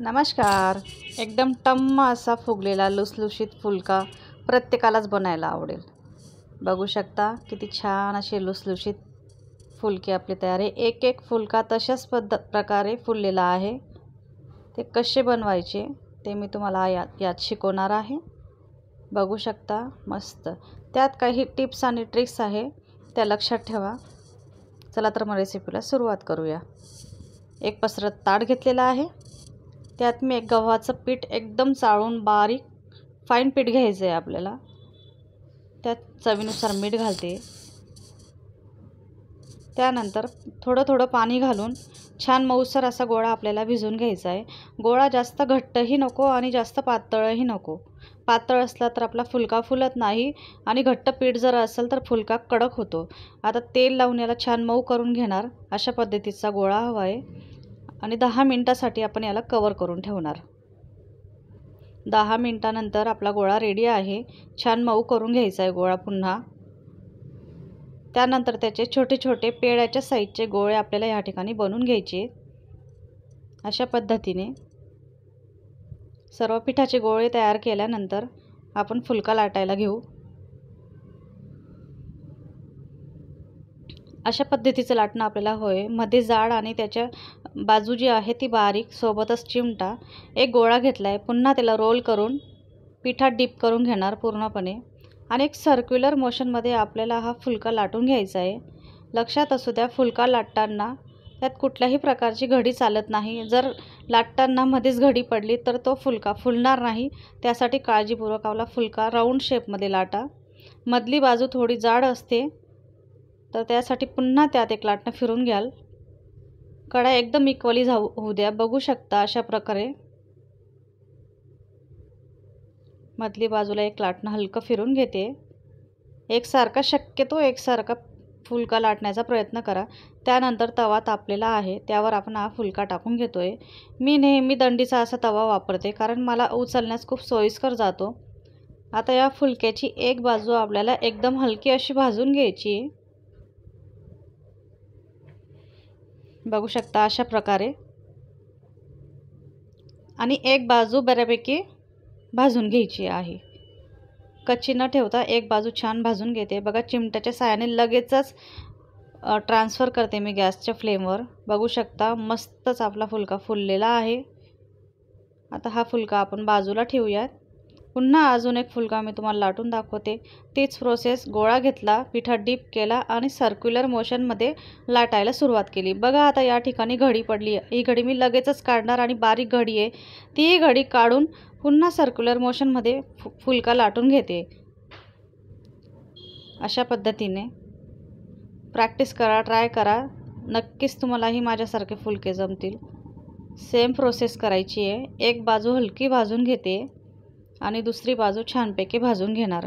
नमस्कार एकदम टम्म असा फुगलेला लुसलुशीत फुलका प्रत्येकालाच बनायला आवडेल बघू शकता किती छान असे लुसलुशीत फुलके आपले तयार आहे एक एक फुलका तशाच पद्ध प्रकारे फुललेला आहे ते कसे बनवायचे ते मी तुम्हाला या यात शिकवणार आहे बघू शकता मस्त त्यात काही टिप्स आणि ट्रिक्स आहे त्या लक्षात ठेवा चला तर मग रेसिपीला सुरुवात करूया एक पसरत ताट घेतलेला आहे त्यात मी एक गव्हाचं पीठ एकदम चाळून बारीक फाईन पीठ घ्यायचं आहे आपल्याला त्यात चवीनुसार मीठ घालते त्यानंतर थोडं थोडं पाणी घालून छान मऊसर असा गोळा आपल्याला भिजून घ्यायचा आहे गोळा जास्त घट्टही नको आणि जास्त पातळही नको पातळ असला तर आपला फुलका फुलत नाही आणि घट्ट पीठ जर असेल तर फुलका कडक होतो आता तेल लावून याला छान मऊ करून घेणार अशा पद्धतीचा गोळा हवा आहे आणि दहा मिनटासाठी आपण याला कवर करून ठेवणार दहा मिनटानंतर आपला गोळा रेडी आहे छान मऊ करून घ्यायचा आहे गोळा पुन्हा त्यानंतर त्याचे छोटे छोटे पेळ्याच्या साईजचे गोळे आपल्याला या ठिकाणी बनवून घ्यायचे अशा पद्धतीने सर्व पिठाचे गोळे तयार केल्यानंतर आपण फुलका लाटायला घेऊ अशा पद्धतीचं लाटणं आपल्याला होय मध्ये जाड आणि त्याच्या बाजू जी आहे ती बारीक सोबतच चिमटा एक गोळा घेतला आहे पुन्हा त्याला रोल करून पिठात डीप करून घेणार पूर्णपणे आणि एक सर्क्युलर मोशनमध्ये आपल्याला हा फुलका लाटून घ्यायचा आहे लक्षात असू द्या फुलका लाटताना त्यात कुठल्याही प्रकारची घडी चालत नाही जर लाटताना मध्येच घडी पडली तर तो फुलका फुलणार नाही त्यासाठी काळजीपूर्वक आपला फुलका राऊंड शेपमध्ये लाटा मधली बाजू थोडी जाड असते तर त्यासाठी पुन्हा त्यात एक लाटणं फिरून घ्याल कडा एकदम इक्वली जाऊ होऊ द्या बघू शकता अशा प्रकारे मधली बाजूला एक लाटणं हलकं फिरून घेते एकसारखा शक्यतो एकसारखा फुलका लाटण्याचा प्रयत्न करा त्यानंतर तवा तापलेला आहे त्यावर आपण हा फुलका टाकून घेतो आहे मी नेहमी दंडीचा असा तवा वापरते कारण मला उचलण्यास खूप सोयीस्कर जातो आता या फुलक्याची एक बाजू आपल्याला एकदम हलकी अशी भाजून घ्यायची बघू शकता अशा प्रकारे आणि एक बाजू बऱ्यापैकी भाजून घ्यायची आहे कच्ची न ठेवता एक बाजू छान भाजून घेते बघा चिमट्याच्या साहाय्याने लगेचच ट्रान्सफर करते मी गॅसच्या फ्लेमवर बघू शकता मस्तच आपला फुलका फुललेला आहे आता हा फुलका आपण बाजूला ठेवूयात पुन्हा अजून एक फुलका मी तुम्हाला लाटून दाखवते तीच प्रोसेस गोळा घेतला पिठा डीप केला आणि सर्क्युलर मोशनमध्ये लाटायला सुरुवात केली बघा आता या ठिकाणी घडी पडली ही घडी मी लगेचच काढणार आणि बारीक घडी आहे ती घडी काढून पुन्हा सर्क्युलर मोशनमध्ये फु फुलका लाटून घेते अशा पद्धतीने प्रॅक्टिस करा ट्राय करा नक्कीच तुम्हालाही माझ्यासारखे फुलके जमतील सेम प्रोसेस करायची आहे एक बाजू हलकी भाजून घेते आणि दुसरी बाजू छानपैकी भाजून घेणार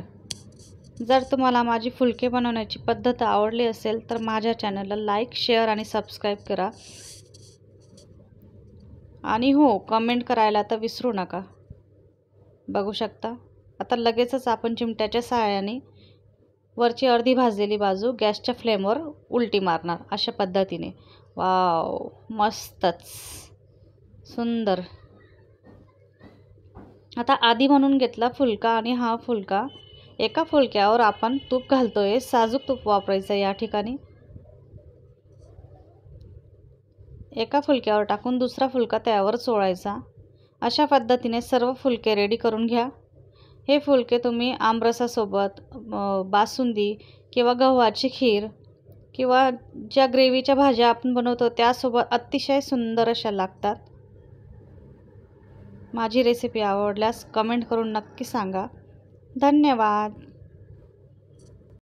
जर तुम्हाला माझी फुलके बनवण्याची पद्धत आवडली असेल तर माझ्या चॅनलला लाईक शेअर आणि सबस्क्राईब करा आणि हो कमेंट करायला तर विसरू नका बघू शकता आता लगेचच आपण चिमट्याच्या सहाय्याने वरची अर्धी भाजलेली बाजू गॅसच्या फ्लेमवर उलटी मारणार अशा पद्धतीने वाव मस्तच सुंदर आता आधी म्हणून घेतला फुलका आणि हा फुलका एका फुलक्यावर आपण तूप घालतो आहे साजूक तूप वापरायचं या ठिकाणी एका फुलक्यावर टाकून दुसरा फुलका त्यावर चोळायचा अशा पद्धतीने सर्व फुलके रेडी करून घ्या हे फुलके तुम्ही आमरसासोबत बासुंदी किंवा गव्हाची खीर किंवा ज्या ग्रेव्हीच्या भाज्या आपण बनवतो त्यासोबत अतिशय सुंदर अशा लागतात माझी रेसिपी आवडल्यास कमेंट करून नक्की सांगा धन्यवाद